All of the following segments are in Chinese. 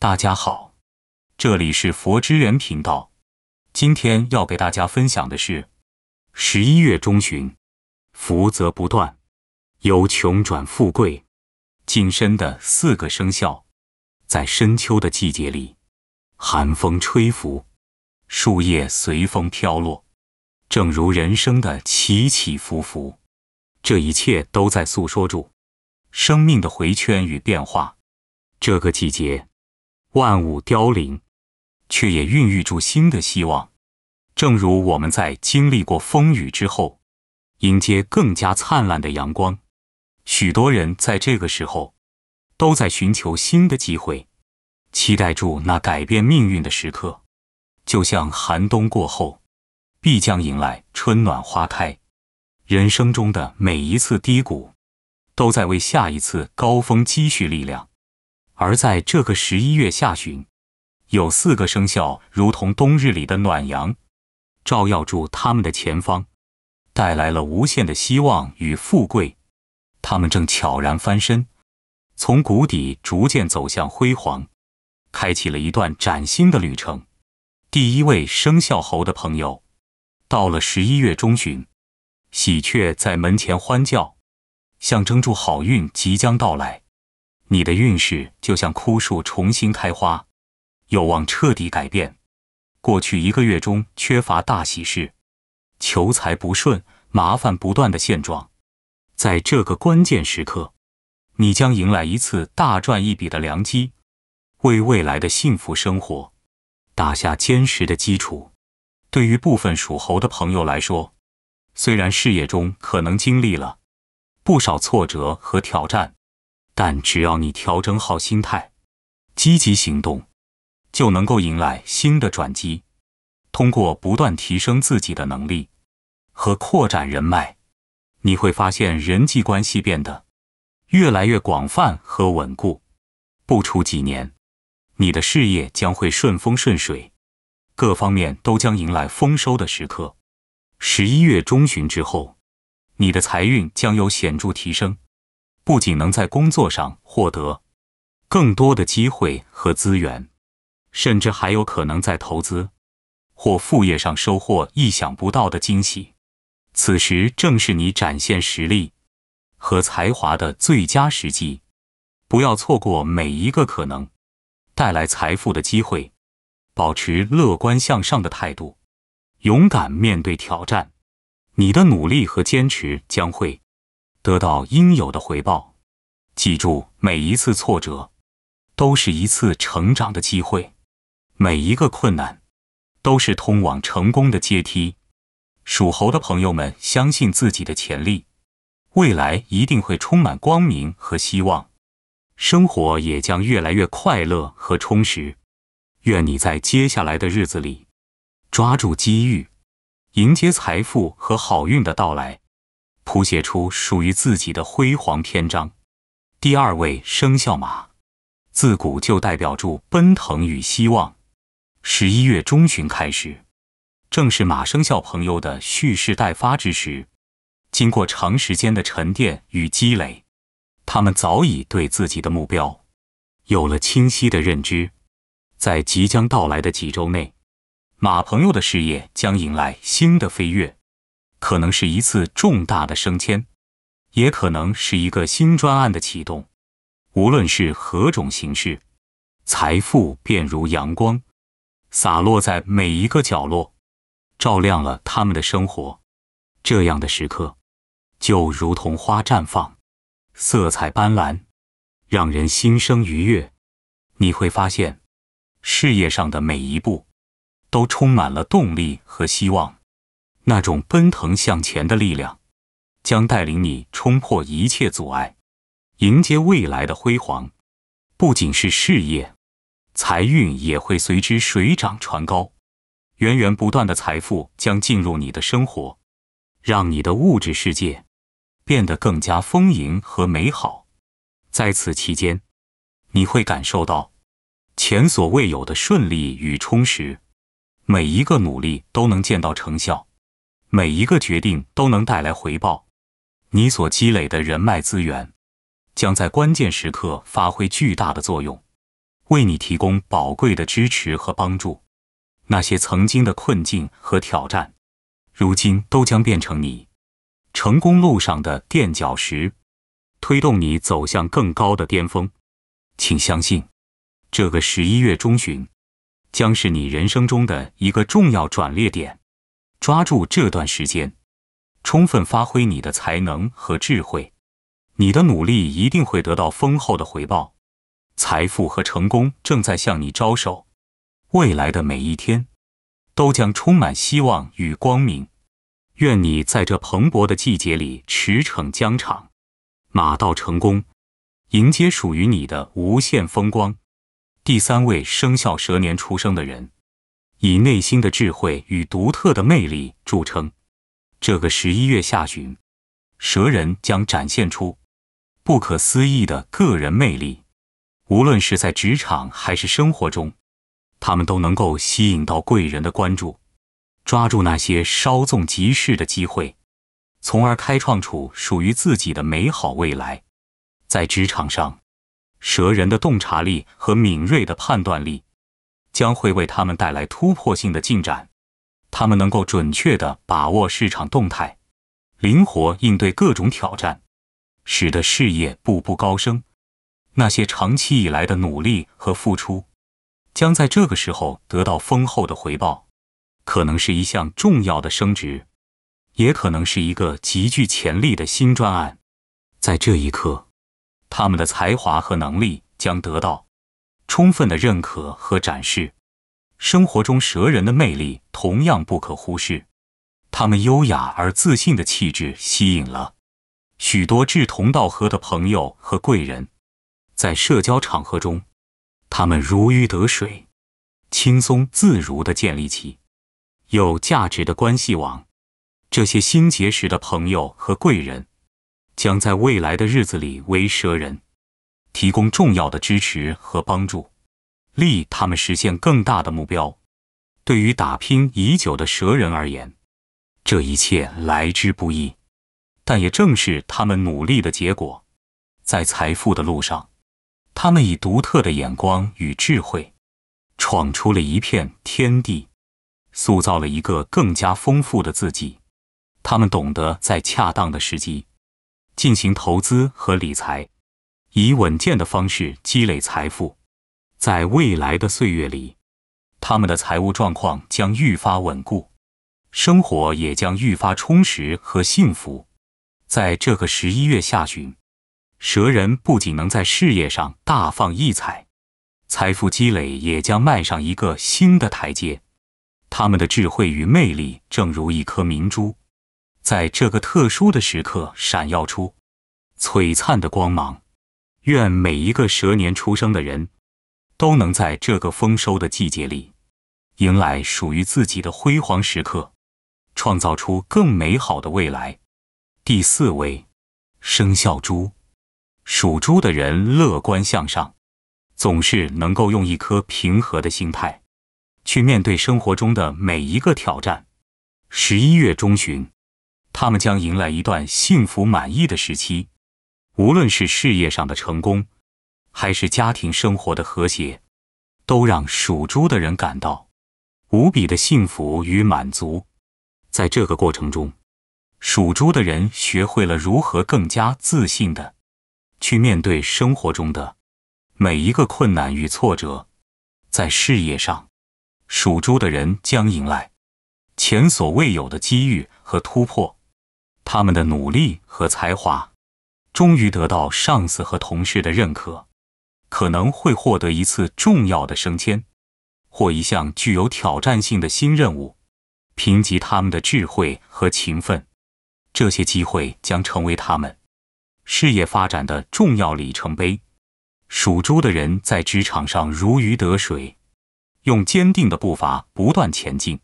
大家好，这里是佛之源频道。今天要给大家分享的是十一月中旬，福泽不断，由穷转富贵，晋身的四个生肖。在深秋的季节里，寒风吹拂，树叶随风飘落，正如人生的起起伏伏。这一切都在诉说住生命的回圈与变化。这个季节。万物凋零，却也孕育出新的希望。正如我们在经历过风雨之后，迎接更加灿烂的阳光。许多人在这个时候，都在寻求新的机会，期待住那改变命运的时刻。就像寒冬过后，必将迎来春暖花开。人生中的每一次低谷，都在为下一次高峰积蓄力量。而在这个十一月下旬，有四个生肖如同冬日里的暖阳，照耀住他们的前方，带来了无限的希望与富贵。他们正悄然翻身，从谷底逐渐走向辉煌，开启了一段崭新的旅程。第一位生肖猴的朋友，到了十一月中旬，喜鹊在门前欢叫，象征住好运即将到来。你的运势就像枯树重新开花，有望彻底改变过去一个月中缺乏大喜事、求财不顺、麻烦不断的现状。在这个关键时刻，你将迎来一次大赚一笔的良机，为未来的幸福生活打下坚实的基础。对于部分属猴的朋友来说，虽然事业中可能经历了不少挫折和挑战。但只要你调整好心态，积极行动，就能够迎来新的转机。通过不断提升自己的能力和扩展人脉，你会发现人际关系变得越来越广泛和稳固。不出几年，你的事业将会顺风顺水，各方面都将迎来丰收的时刻。十一月中旬之后，你的财运将有显著提升。不仅能在工作上获得更多的机会和资源，甚至还有可能在投资或副业上收获意想不到的惊喜。此时正是你展现实力和才华的最佳时机，不要错过每一个可能带来财富的机会。保持乐观向上的态度，勇敢面对挑战，你的努力和坚持将会。得到应有的回报。记住，每一次挫折都是一次成长的机会，每一个困难都是通往成功的阶梯。属猴的朋友们，相信自己的潜力，未来一定会充满光明和希望，生活也将越来越快乐和充实。愿你在接下来的日子里抓住机遇，迎接财富和好运的到来。谱写出属于自己的辉煌篇章。第二位生肖马，自古就代表住奔腾与希望。十一月中旬开始，正是马生肖朋友的蓄势待发之时。经过长时间的沉淀与积累，他们早已对自己的目标有了清晰的认知。在即将到来的几周内，马朋友的事业将迎来新的飞跃。可能是一次重大的升迁，也可能是一个新专案的启动。无论是何种形式，财富便如阳光洒落在每一个角落，照亮了他们的生活。这样的时刻就如同花绽放，色彩斑斓，让人心生愉悦。你会发现，事业上的每一步都充满了动力和希望。那种奔腾向前的力量，将带领你冲破一切阻碍，迎接未来的辉煌。不仅是事业，财运也会随之水涨船高，源源不断的财富将进入你的生活，让你的物质世界变得更加丰盈和美好。在此期间，你会感受到前所未有的顺利与充实，每一个努力都能见到成效。每一个决定都能带来回报，你所积累的人脉资源，将在关键时刻发挥巨大的作用，为你提供宝贵的支持和帮助。那些曾经的困境和挑战，如今都将变成你成功路上的垫脚石，推动你走向更高的巅峰。请相信，这个十一月中旬，将是你人生中的一个重要转折点。抓住这段时间，充分发挥你的才能和智慧，你的努力一定会得到丰厚的回报。财富和成功正在向你招手，未来的每一天都将充满希望与光明。愿你在这蓬勃的季节里驰骋疆场，马到成功，迎接属于你的无限风光。第三位生肖蛇年出生的人。以内心的智慧与独特的魅力著称，这个十一月下旬，蛇人将展现出不可思议的个人魅力。无论是在职场还是生活中，他们都能够吸引到贵人的关注，抓住那些稍纵即逝的机会，从而开创出属于自己的美好未来。在职场上，蛇人的洞察力和敏锐的判断力。将会为他们带来突破性的进展，他们能够准确的把握市场动态，灵活应对各种挑战，使得事业步步高升。那些长期以来的努力和付出，将在这个时候得到丰厚的回报，可能是一项重要的升职，也可能是一个极具潜力的新专案。在这一刻，他们的才华和能力将得到。充分的认可和展示，生活中蛇人的魅力同样不可忽视。他们优雅而自信的气质吸引了许多志同道合的朋友和贵人，在社交场合中，他们如鱼得水，轻松自如地建立起有价值的关系网。这些新结识的朋友和贵人，将在未来的日子里为蛇人。提供重要的支持和帮助，利他们实现更大的目标。对于打拼已久的蛇人而言，这一切来之不易，但也正是他们努力的结果。在财富的路上，他们以独特的眼光与智慧，闯出了一片天地，塑造了一个更加丰富的自己。他们懂得在恰当的时机进行投资和理财。以稳健的方式积累财富，在未来的岁月里，他们的财务状况将愈发稳固，生活也将愈发充实和幸福。在这个十一月下旬，蛇人不仅能在事业上大放异彩，财富积累也将迈上一个新的台阶。他们的智慧与魅力，正如一颗明珠，在这个特殊的时刻闪耀出璀璨的光芒。愿每一个蛇年出生的人，都能在这个丰收的季节里，迎来属于自己的辉煌时刻，创造出更美好的未来。第四位，生肖猪，属猪的人乐观向上，总是能够用一颗平和的心态，去面对生活中的每一个挑战。十一月中旬，他们将迎来一段幸福满意的时期。无论是事业上的成功，还是家庭生活的和谐，都让属猪的人感到无比的幸福与满足。在这个过程中，属猪的人学会了如何更加自信的去面对生活中的每一个困难与挫折。在事业上，属猪的人将迎来前所未有的机遇和突破，他们的努力和才华。终于得到上司和同事的认可，可能会获得一次重要的升迁，或一项具有挑战性的新任务，凭级他们的智慧和勤奋。这些机会将成为他们事业发展的重要里程碑。属猪的人在职场上如鱼得水，用坚定的步伐不断前进，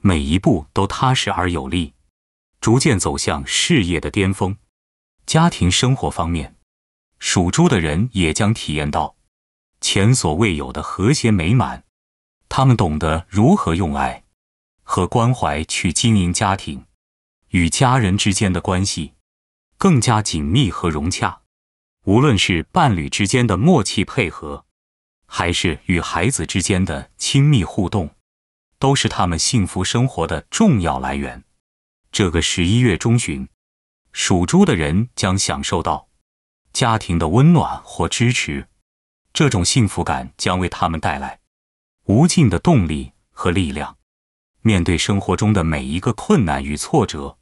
每一步都踏实而有力，逐渐走向事业的巅峰。家庭生活方面，属猪的人也将体验到前所未有的和谐美满。他们懂得如何用爱和关怀去经营家庭，与家人之间的关系更加紧密和融洽。无论是伴侣之间的默契配合，还是与孩子之间的亲密互动，都是他们幸福生活的重要来源。这个十一月中旬。属猪的人将享受到家庭的温暖或支持，这种幸福感将为他们带来无尽的动力和力量。面对生活中的每一个困难与挫折，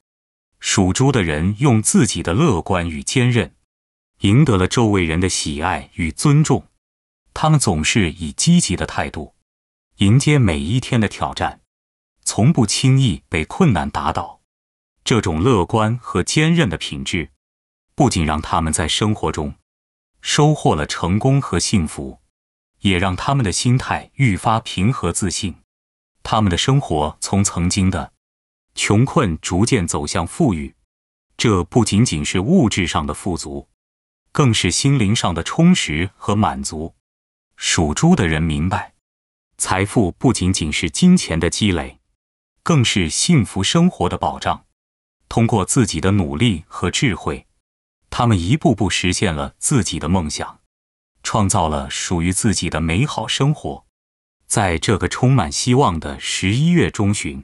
属猪的人用自己的乐观与坚韧赢得了周围人的喜爱与尊重。他们总是以积极的态度迎接每一天的挑战，从不轻易被困难打倒。这种乐观和坚韧的品质，不仅让他们在生活中收获了成功和幸福，也让他们的心态愈发平和自信。他们的生活从曾经的穷困逐渐走向富裕，这不仅仅是物质上的富足，更是心灵上的充实和满足。属猪的人明白，财富不仅仅是金钱的积累，更是幸福生活的保障。通过自己的努力和智慧，他们一步步实现了自己的梦想，创造了属于自己的美好生活。在这个充满希望的十一月中旬，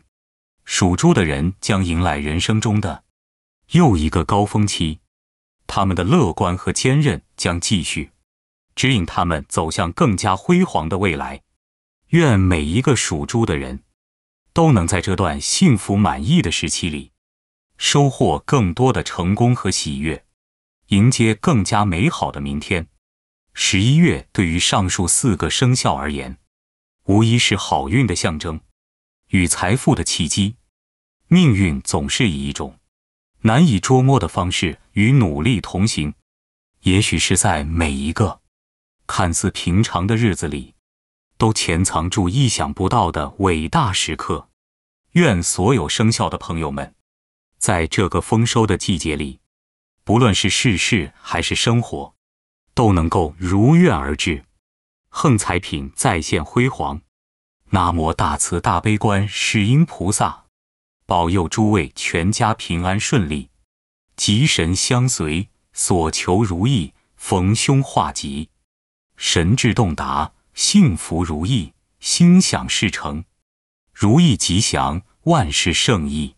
属猪的人将迎来人生中的又一个高峰期。他们的乐观和坚韧将继续指引他们走向更加辉煌的未来。愿每一个属猪的人都能在这段幸福满意的时期里。收获更多的成功和喜悦，迎接更加美好的明天。十一月对于上述四个生肖而言，无疑是好运的象征与财富的契机。命运总是以一种难以捉摸的方式与努力同行，也许是在每一个看似平常的日子里，都潜藏住意想不到的伟大时刻。愿所有生肖的朋友们。在这个丰收的季节里，不论是世事还是生活，都能够如愿而至，横财品再现辉煌。南无大慈大悲观世音菩萨，保佑诸位全家平安顺利，吉神相随，所求如意，逢凶化吉，神志洞达，幸福如意，心想事成，如意吉祥，万事胜意。